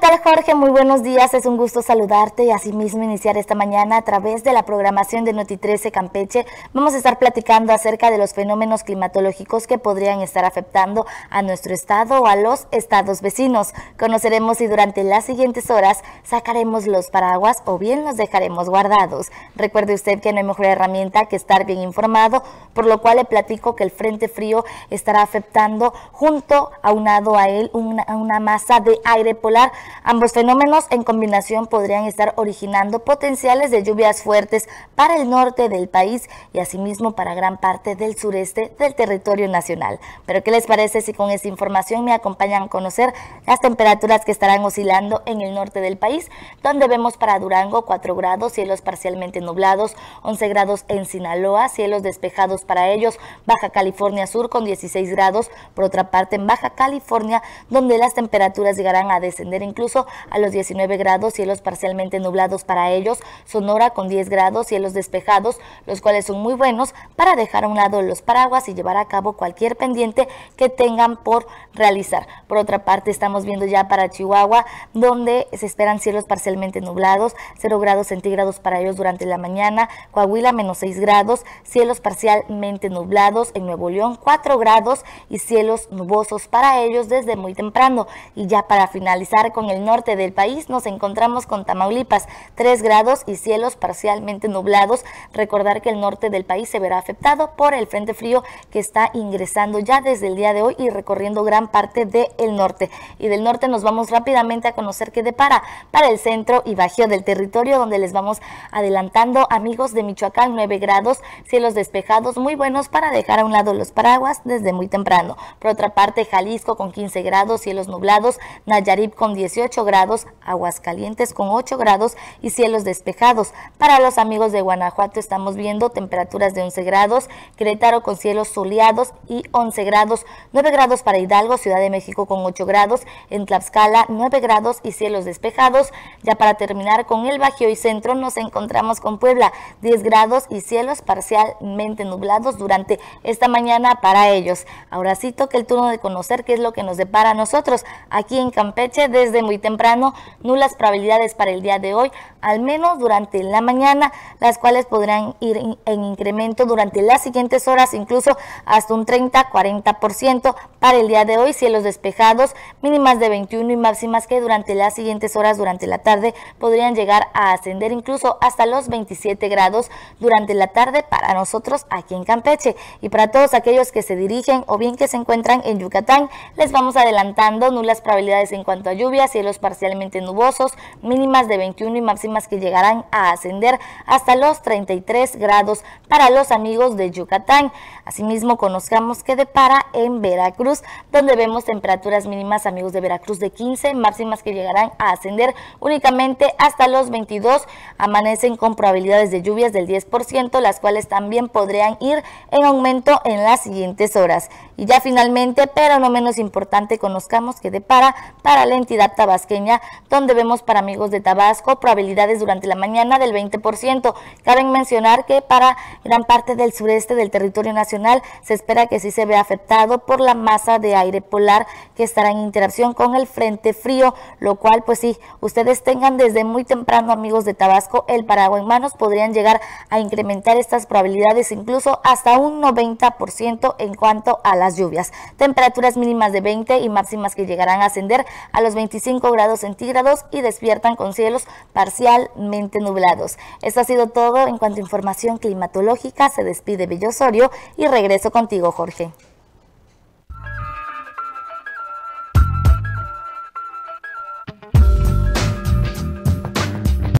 tal Jorge? Muy buenos días, es un gusto saludarte y asimismo iniciar esta mañana a través de la programación de Noti 13 Campeche. Vamos a estar platicando acerca de los fenómenos climatológicos que podrían estar afectando a nuestro estado o a los estados vecinos. Conoceremos si durante las siguientes horas sacaremos los paraguas o bien los dejaremos guardados. Recuerde usted que no hay mejor herramienta que estar bien informado, por lo cual le platico que el Frente Frío estará afectando junto a aunado a él una, una masa de aire polar Ambos fenómenos en combinación podrían estar originando potenciales de lluvias fuertes para el norte del país y asimismo para gran parte del sureste del territorio nacional. Pero ¿qué les parece si con esta información me acompañan a conocer las temperaturas que estarán oscilando en el norte del país, donde vemos para Durango 4 grados, cielos parcialmente nublados, 11 grados en Sinaloa, cielos despejados para ellos, Baja California Sur con 16 grados, por otra parte en Baja California, donde las temperaturas llegarán a descender en incluso a los 19 grados, cielos parcialmente nublados para ellos, Sonora con 10 grados, cielos despejados, los cuales son muy buenos para dejar a un lado los paraguas y llevar a cabo cualquier pendiente que tengan por realizar. Por otra parte, estamos viendo ya para Chihuahua, donde se esperan cielos parcialmente nublados, 0 grados centígrados para ellos durante la mañana, Coahuila menos 6 grados, cielos parcialmente nublados en Nuevo León, 4 grados y cielos nubosos para ellos desde muy temprano. Y ya para finalizar con el norte del país nos encontramos con Tamaulipas, 3 grados y cielos parcialmente nublados. Recordar que el norte del país se verá afectado por el frente frío que está ingresando ya desde el día de hoy y recorriendo gran parte del norte. Y del norte nos vamos rápidamente a conocer qué depara para el centro y bajío del territorio donde les vamos adelantando amigos de Michoacán 9 grados, cielos despejados muy buenos para dejar a un lado los paraguas desde muy temprano. Por otra parte Jalisco con 15 grados, cielos nublados, Nayarit con 18 18 grados, Aguascalientes con 8 grados y cielos despejados. Para los amigos de Guanajuato estamos viendo temperaturas de 11 grados, Querétaro con cielos soleados y 11 grados, 9 grados para Hidalgo, Ciudad de México con 8 grados, en Tlaxcala 9 grados y cielos despejados. Ya para terminar con el Bajío y Centro nos encontramos con Puebla 10 grados y cielos parcialmente nublados durante esta mañana para ellos. Ahora sí toca el turno de conocer qué es lo que nos depara a nosotros aquí en Campeche desde muy temprano, nulas probabilidades para el día de hoy, al menos durante la mañana, las cuales podrán ir en incremento durante las siguientes horas, incluso hasta un 30-40% para el día de hoy, cielos despejados, mínimas de 21 y máximas que durante las siguientes horas, durante la tarde, podrían llegar a ascender incluso hasta los 27 grados durante la tarde para nosotros aquí en Campeche y para todos aquellos que se dirigen o bien que se encuentran en Yucatán, les vamos adelantando nulas probabilidades en cuanto a lluvias cielos parcialmente nubosos, mínimas de 21 y máximas que llegarán a ascender hasta los 33 grados para los amigos de Yucatán. Asimismo, conozcamos que depara en Veracruz, donde vemos temperaturas mínimas, amigos de Veracruz, de 15, máximas que llegarán a ascender únicamente hasta los 22. Amanecen con probabilidades de lluvias del 10%, las cuales también podrían ir en aumento en las siguientes horas. Y ya finalmente, pero no menos importante, conozcamos que depara para la entidad tabasqueña, donde vemos para amigos de Tabasco probabilidades durante la mañana del 20%. Cabe mencionar que para gran parte del sureste del territorio nacional se espera que sí se vea afectado por la masa de aire polar que estará en interacción con el frente frío, lo cual pues sí, ustedes tengan desde muy temprano amigos de Tabasco el paraguas en manos, podrían llegar a incrementar estas probabilidades incluso hasta un 90% en cuanto a las lluvias. Temperaturas mínimas de 20 y máximas que llegarán a ascender a los 25 grados centígrados y despiertan con cielos parcialmente nublados. Esto ha sido todo en cuanto a información climatológica. Se despide Bellosorio y regreso contigo, Jorge.